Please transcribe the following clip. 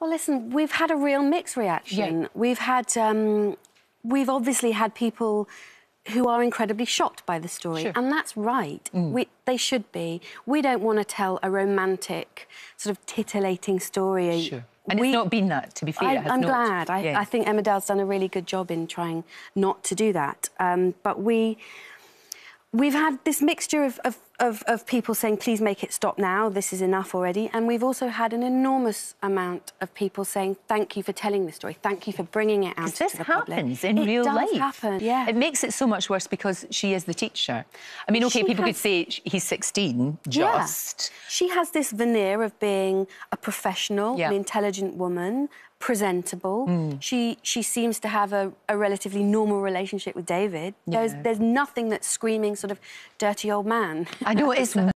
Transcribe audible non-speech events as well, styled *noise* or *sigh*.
Well, listen, we've had a real mixed reaction. Yeah. We've had, um, we've obviously had people who are incredibly shocked by the story, sure. and that's right. Mm. We, they should be. We don't want to tell a romantic, sort of titillating story. Sure. And we, it's not been that, to be fair. I, am glad. I, I, think Emma Dale's done a really good job in trying not to do that. Um, but we we've had this mixture of, of, of, of, people saying, please make it stop now, this is enough already. And we've also had an enormous amount of people saying, thank you for telling the story, thank you for bringing it out this happens in it real life. Happen. yeah. It makes it so much worse because she is the teacher. I mean, OK, she people has... could say he's 16, just. Yeah. She has this veneer of being a professional, yeah. an intelligent woman, presentable. Mm. She she seems to have a, a, relatively normal relationship with David. There's there's nothing that's screaming sort of dirty old man. I know it is *laughs*